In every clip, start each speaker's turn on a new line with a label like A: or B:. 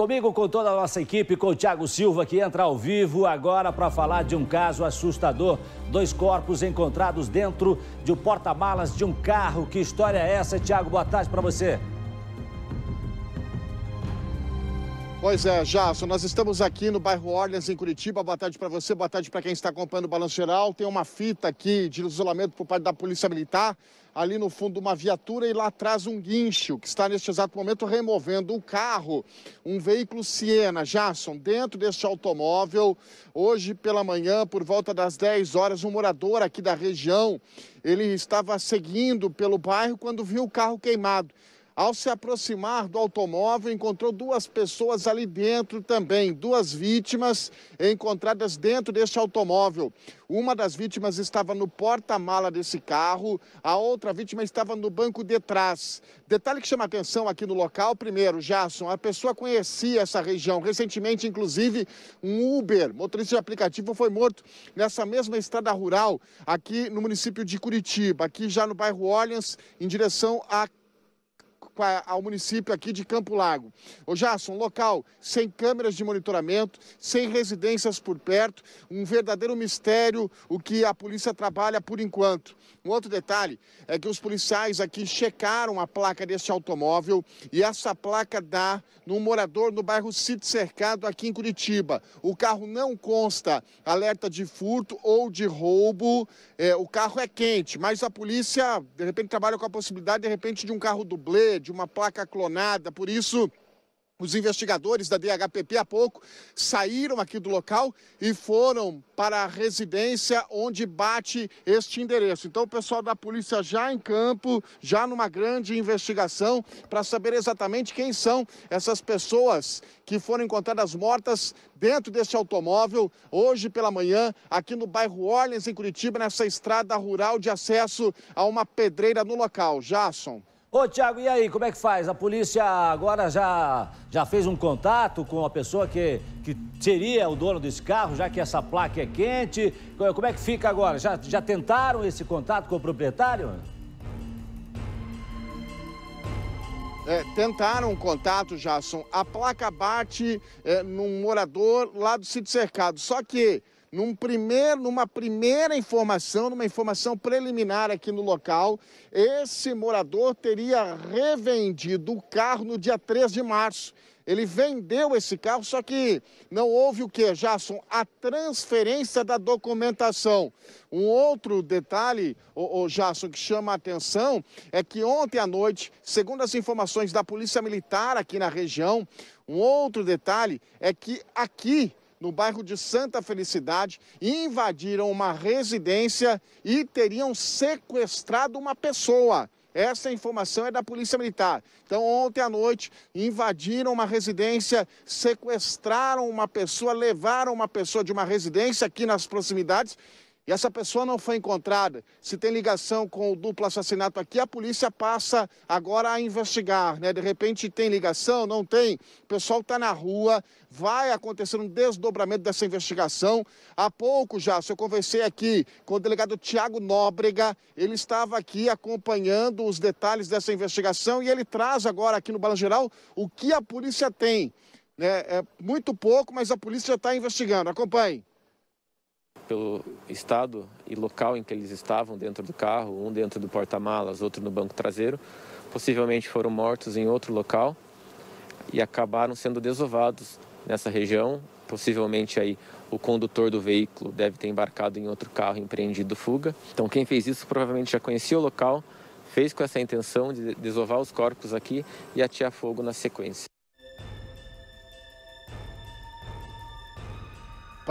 A: Comigo, com toda a nossa equipe, com o Tiago Silva, que entra ao vivo agora para falar de um caso assustador. Dois corpos encontrados dentro de um porta-malas de um carro. Que
B: história é essa, Tiago? Boa tarde para você. Pois é, Jasson. nós estamos aqui no bairro Orleans, em Curitiba. Boa tarde para você, boa tarde para quem está acompanhando o Balanço Geral. Tem uma fita aqui de isolamento por parte da Polícia Militar, ali no fundo uma viatura e lá atrás um guincho, que está neste exato momento removendo um carro, um veículo Siena. Jasson. dentro deste automóvel, hoje pela manhã, por volta das 10 horas, um morador aqui da região, ele estava seguindo pelo bairro quando viu o carro queimado. Ao se aproximar do automóvel, encontrou duas pessoas ali dentro também, duas vítimas encontradas dentro deste automóvel. Uma das vítimas estava no porta-mala desse carro, a outra vítima estava no banco de trás. Detalhe que chama atenção aqui no local, primeiro, Jason, a pessoa conhecia essa região. Recentemente, inclusive, um Uber, motorista de aplicativo, foi morto nessa mesma estrada rural aqui no município de Curitiba, aqui já no bairro Orleans, em direção a ao município aqui de Campo Lago. O Jason, local sem câmeras de monitoramento, sem residências por perto, um verdadeiro mistério o que a polícia trabalha por enquanto. Um outro detalhe é que os policiais aqui checaram a placa deste automóvel e essa placa dá num morador no bairro Cite Cercado aqui em Curitiba. O carro não consta alerta de furto ou de roubo, é, o carro é quente, mas a polícia de repente trabalha com a possibilidade de repente de um carro dublê, de uma placa clonada. Por isso, os investigadores da DHPP há pouco saíram aqui do local e foram para a residência onde bate este endereço. Então, o pessoal da polícia já em campo, já numa grande investigação, para saber exatamente quem são essas pessoas que foram encontradas mortas dentro deste automóvel hoje pela manhã, aqui no bairro Orleans, em Curitiba, nessa estrada rural de acesso a uma pedreira no local. Jason. Ô, Tiago, e aí, como é que faz? A polícia agora já, já fez um
A: contato com a pessoa que, que seria o dono desse carro, já que essa placa é quente. Como é que fica agora? Já, já tentaram esse contato com o proprietário?
B: É, tentaram um contato, Jason. A placa bate é, num morador lá do sítio cercado. Só que num primeiro, numa primeira informação, numa informação preliminar aqui no local, esse morador teria revendido o carro no dia 3 de março. Ele vendeu esse carro, só que não houve o que, Jason? A transferência da documentação. Um outro detalhe, o, o Jason, que chama a atenção é que ontem à noite, segundo as informações da Polícia Militar aqui na região, um outro detalhe é que aqui no bairro de Santa Felicidade, invadiram uma residência e teriam sequestrado uma pessoa. Essa informação é da Polícia Militar. Então, ontem à noite, invadiram uma residência, sequestraram uma pessoa, levaram uma pessoa de uma residência aqui nas proximidades e essa pessoa não foi encontrada, se tem ligação com o duplo assassinato aqui, a polícia passa agora a investigar, né? De repente tem ligação, não tem, o pessoal está na rua, vai acontecer um desdobramento dessa investigação. Há pouco já, se eu conversei aqui com o delegado Tiago Nóbrega, ele estava aqui acompanhando os detalhes dessa investigação e ele traz agora aqui no Balanço Geral o que a polícia tem. Né? É muito pouco, mas a polícia já está investigando. Acompanhe pelo estado e local em que eles estavam dentro do carro, um dentro do porta-malas, outro no banco traseiro. Possivelmente foram mortos em outro local e acabaram sendo desovados nessa região. Possivelmente aí o condutor do veículo deve ter embarcado em outro carro e empreendido fuga. Então quem fez isso provavelmente já conhecia o local, fez com essa intenção de desovar os corpos aqui e atear fogo na sequência.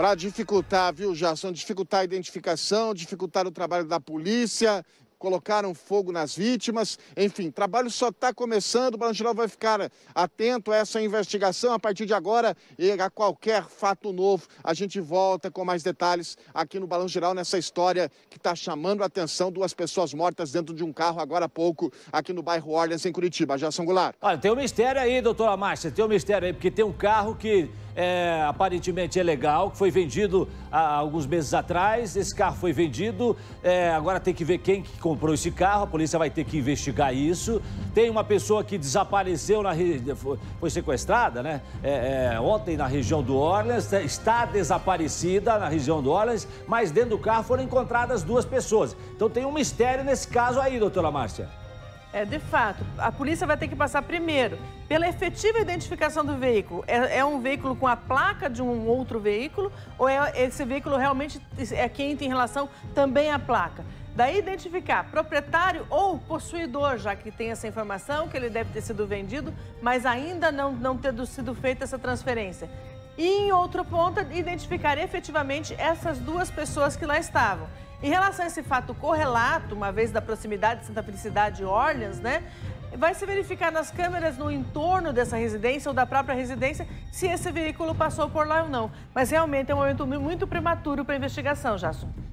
B: para dificultar, viu, Jason? Dificultar a identificação, dificultar o trabalho da polícia, colocaram fogo nas vítimas. Enfim, trabalho só está começando. O Geral vai ficar atento a essa investigação a partir de agora e a qualquer fato novo. A gente volta com mais detalhes aqui no Balão Geral nessa história que está chamando a atenção. Duas pessoas mortas dentro de um carro agora há pouco aqui no bairro Orleans, em Curitiba. Jason Goulart.
A: Olha, tem um mistério aí, doutora Márcia. Tem um mistério aí, porque tem um carro que é, aparentemente é legal, que foi vendido há alguns meses atrás. Esse carro foi vendido, é, agora tem que ver quem que comprou esse carro, a polícia vai ter que investigar isso. Tem uma pessoa que desapareceu, na foi sequestrada, né? É, é, ontem na região do Orleans, é, está desaparecida na região do Orleans, mas dentro do carro foram encontradas duas pessoas. Então tem um mistério nesse caso aí, doutora Márcia.
C: É, de fato, a polícia vai ter que passar primeiro pela efetiva identificação do veículo. É, é, um veículo com a placa de um outro veículo ou é esse veículo realmente é quente em relação também à placa? Daí identificar proprietário ou possuidor, já que tem essa informação que ele deve ter sido vendido, mas ainda não, não ter sido feita essa transferência. E em outro ponto identificar efetivamente essas duas pessoas que lá estavam. Em relação a esse fato correlato, uma vez da proximidade de Santa Felicidade e Orleans, né? Vai se verificar nas câmeras no entorno dessa residência ou da própria residência se esse veículo passou por lá ou não. Mas realmente é um momento muito prematuro para a investigação, Jasson.